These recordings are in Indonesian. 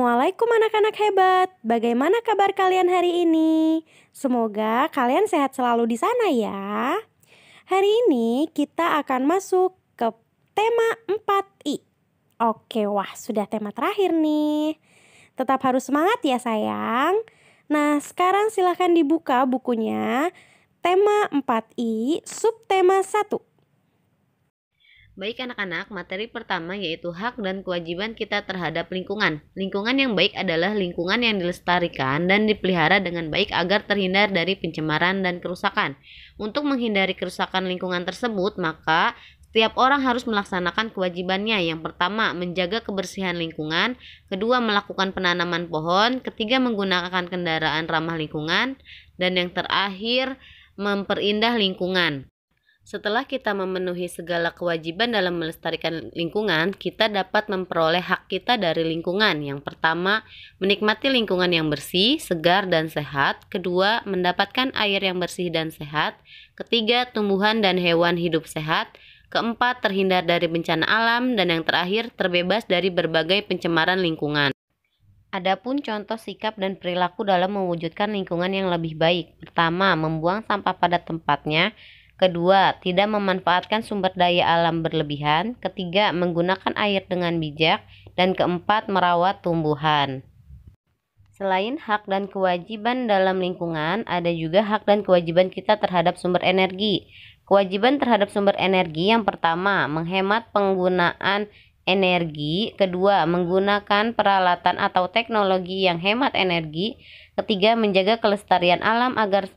Assalamualaikum anak-anak hebat. Bagaimana kabar kalian hari ini? Semoga kalian sehat selalu di sana ya. Hari ini kita akan masuk ke tema 4I. Oke, wah sudah tema terakhir nih. Tetap harus semangat ya sayang. Nah, sekarang silahkan dibuka bukunya. Tema 4I, subtema 1. Baik anak-anak, materi pertama yaitu hak dan kewajiban kita terhadap lingkungan. Lingkungan yang baik adalah lingkungan yang dilestarikan dan dipelihara dengan baik agar terhindar dari pencemaran dan kerusakan. Untuk menghindari kerusakan lingkungan tersebut, maka setiap orang harus melaksanakan kewajibannya. Yang pertama, menjaga kebersihan lingkungan, kedua, melakukan penanaman pohon, ketiga, menggunakan kendaraan ramah lingkungan, dan yang terakhir, memperindah lingkungan. Setelah kita memenuhi segala kewajiban dalam melestarikan lingkungan, kita dapat memperoleh hak kita dari lingkungan. Yang pertama, menikmati lingkungan yang bersih, segar, dan sehat. Kedua, mendapatkan air yang bersih dan sehat. Ketiga, tumbuhan dan hewan hidup sehat. Keempat, terhindar dari bencana alam. Dan yang terakhir, terbebas dari berbagai pencemaran lingkungan. Adapun contoh sikap dan perilaku dalam mewujudkan lingkungan yang lebih baik. Pertama, membuang sampah pada tempatnya. Kedua, tidak memanfaatkan sumber daya alam berlebihan. Ketiga, menggunakan air dengan bijak. Dan keempat, merawat tumbuhan. Selain hak dan kewajiban dalam lingkungan, ada juga hak dan kewajiban kita terhadap sumber energi. Kewajiban terhadap sumber energi yang pertama, menghemat penggunaan energi, kedua, menggunakan peralatan atau teknologi yang hemat energi, ketiga, menjaga kelestarian alam agar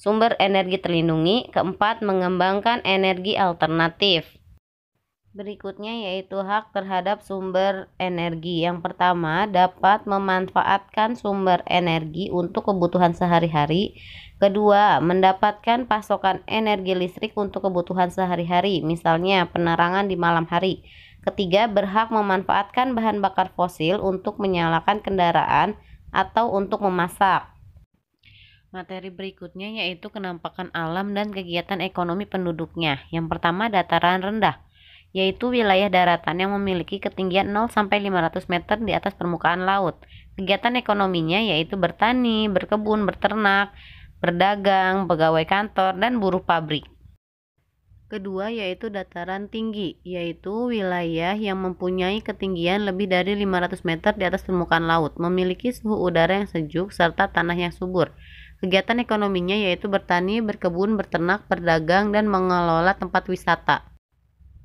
sumber energi terlindungi, keempat mengembangkan energi alternatif. Berikutnya yaitu hak terhadap sumber energi. Yang pertama, dapat memanfaatkan sumber energi untuk kebutuhan sehari-hari. Kedua, mendapatkan pasokan energi listrik untuk kebutuhan sehari-hari, misalnya penerangan di malam hari. Ketiga, berhak memanfaatkan bahan bakar fosil untuk menyalakan kendaraan atau untuk memasak. Materi berikutnya yaitu kenampakan alam dan kegiatan ekonomi penduduknya. Yang pertama dataran rendah, yaitu wilayah daratan yang memiliki ketinggian 0 sampai 500 meter di atas permukaan laut. Kegiatan ekonominya yaitu bertani, berkebun, berternak, berdagang, pegawai kantor, dan buruh pabrik. Kedua yaitu dataran tinggi, yaitu wilayah yang mempunyai ketinggian lebih dari 500 meter di atas permukaan laut, memiliki suhu udara yang sejuk serta tanah yang subur. Kegiatan ekonominya yaitu bertani, berkebun, berternak, berdagang, dan mengelola tempat wisata.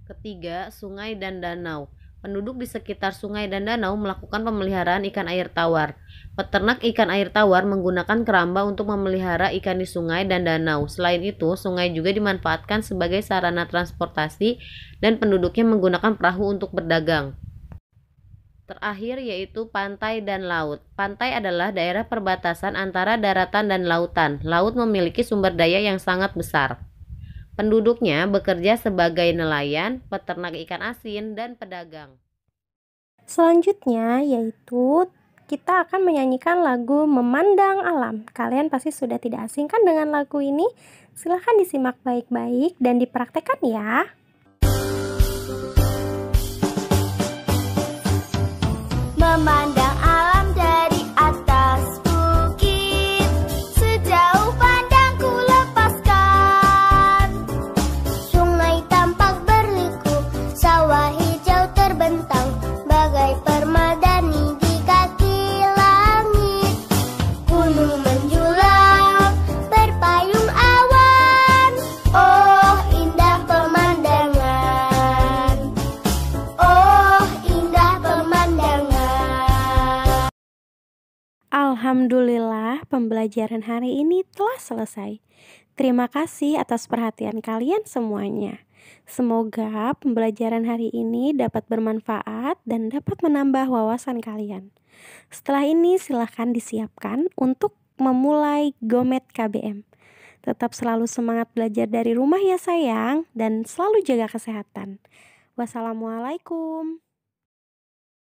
Ketiga, sungai dan danau. Penduduk di sekitar sungai dan danau melakukan pemeliharaan ikan air tawar. Peternak ikan air tawar menggunakan keramba untuk memelihara ikan di sungai dan danau. Selain itu, sungai juga dimanfaatkan sebagai sarana transportasi dan penduduknya menggunakan perahu untuk berdagang. Terakhir yaitu pantai dan laut. Pantai adalah daerah perbatasan antara daratan dan lautan. Laut memiliki sumber daya yang sangat besar. Penduduknya bekerja sebagai nelayan, peternak ikan asin, dan pedagang. Selanjutnya yaitu kita akan menyanyikan lagu Memandang Alam. Kalian pasti sudah tidak asing kan dengan lagu ini? Silahkan disimak baik-baik dan dipraktekkan ya. memandang Alhamdulillah, pembelajaran hari ini telah selesai. Terima kasih atas perhatian kalian semuanya. Semoga pembelajaran hari ini dapat bermanfaat dan dapat menambah wawasan kalian. Setelah ini, silahkan disiapkan untuk memulai Gomet KBM. Tetap selalu semangat belajar dari rumah, ya sayang, dan selalu jaga kesehatan. Wassalamualaikum.